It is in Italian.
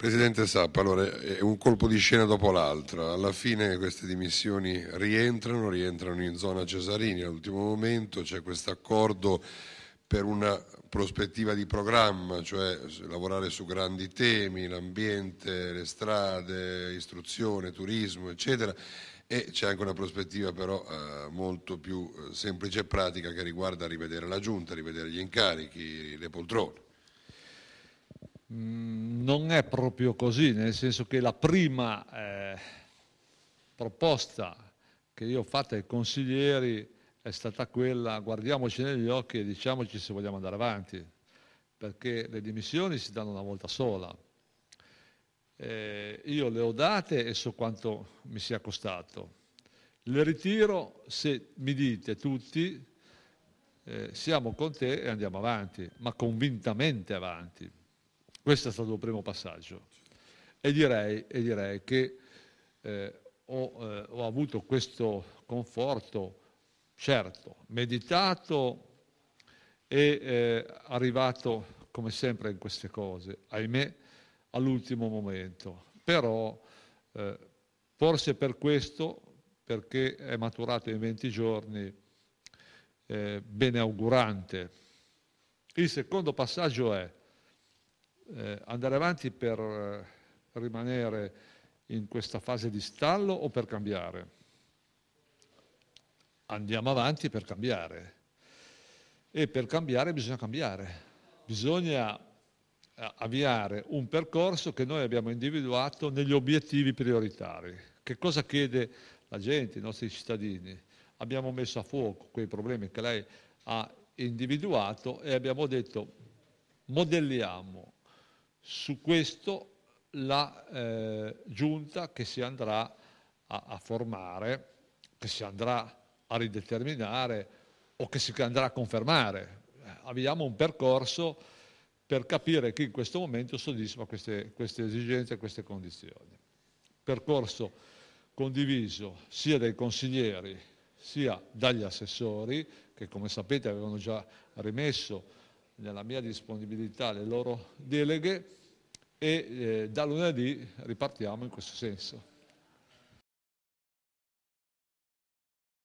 Presidente Sappa, allora è un colpo di scena dopo l'altro. Alla fine queste dimissioni rientrano, rientrano in zona Cesarini all'ultimo momento, c'è questo accordo per una prospettiva di programma, cioè lavorare su grandi temi, l'ambiente, le strade, istruzione, turismo, eccetera. E c'è anche una prospettiva però eh, molto più eh, semplice e pratica che riguarda rivedere la giunta, rivedere gli incarichi, le poltrone. Mm non è proprio così, nel senso che la prima eh, proposta che io ho fatto ai consiglieri è stata quella, guardiamoci negli occhi e diciamoci se vogliamo andare avanti, perché le dimissioni si danno una volta sola. Eh, io le ho date e so quanto mi sia costato. Le ritiro se mi dite tutti eh, siamo con te e andiamo avanti, ma convintamente avanti. Questo è stato il primo passaggio. E direi, e direi che eh, ho, eh, ho, avuto questo conforto, certo, meditato e eh, arrivato, come sempre in queste cose, ahimè, all'ultimo momento. Però eh, forse per questo, perché è maturato in 20 giorni, eh, beneaugurante. Il secondo passaggio è eh, andare avanti per eh, rimanere in questa fase di stallo o per cambiare? Andiamo avanti per cambiare. E per cambiare bisogna cambiare. Bisogna eh, avviare un percorso che noi abbiamo individuato negli obiettivi prioritari. Che cosa chiede la gente, i nostri cittadini? Abbiamo messo a fuoco quei problemi che lei ha individuato e abbiamo detto modelliamo su questo la eh, giunta che si andrà a, a, formare, che si andrà a rideterminare o che si andrà a confermare. Abbiamo un percorso per capire chi in questo momento soddisfa queste, queste esigenze e queste condizioni. Percorso condiviso sia dai consiglieri sia dagli assessori, che come sapete avevano già rimesso nella mia disponibilità le loro deleghe e eh, da lunedì ripartiamo in questo senso.